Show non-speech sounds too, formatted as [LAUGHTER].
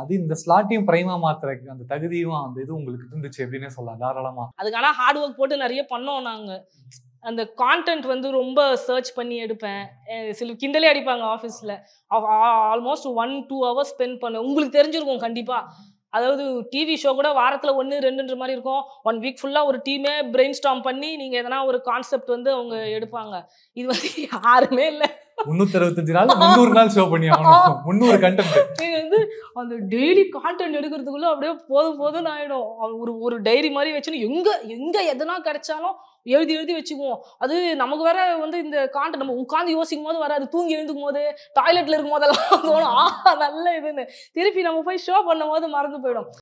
அது இந்த ஸ்லாட்டையும் பிரைமா மாத்துறதுக்கு அந்த தகுதியும் அந்த இது உங்களுக்கு இருந்துச்சு எப்படின்னே சொல்லலாம் தாராளமா அதுக்கான ஹார்ட் ஒர்க் போட்டு நிறைய பண்ணோம் நாங்கள் அந்த கான்டென்ட் வந்து ரொம்ப சர்ச் பண்ணி எடுப்பேன் சில கிண்டலே அடிப்பாங்க ஆஃபீஸில் almost one two hours spend பண்ண உங்களுக்கு தெரிஞ்சிருக்கும் கண்டிப்பாக அதாவது டிவி ஷோ கூட வாரத்தில் ஒன்று ரெண்டுன்ற மாதிரி இருக்கும் ஒன் வீக் ஃபுல்லாக ஒரு டீமே பிரெயின் ஸ்டாம் பண்ணி நீங்கள் எதனா ஒரு கான்செப்ட் வந்து அவங்க எடுப்பாங்க இது வந்து யாருமே இல்லை முன்னூத்தி அறுபத்தஞ்சு நாள் முந்நூறு நாள் ஷோ பண்ணி ஆகணும் முந்நூறு கண்டென்ட் இது வந்து அந்த டெய்லி கான்டென்ட் எடுக்கிறதுக்குள்ள அப்படியே போதும் போதும் ஆயிடும் ஒரு ஒரு டைரி மாதிரி வச்சுன்னு எங்க எங்க எதனா கிடைச்சாலும் எழுதி எழுதி வச்சுக்குவோம் அது நமக்கு வேற வந்து இந்த கான்டென்ட் நம்ம உட்காந்து யோசிக்கும் போது வராது தூங்கி எழுந்துக்கும் போது டாய்லெட்ல இருக்கும் போதெல்லாம் [LAUGHS] தோணும் ஆ நல்ல இதுன்னு திருப்பி நம்ம போய் ஷோ பண்ணும் போது மறந்து போயிடும்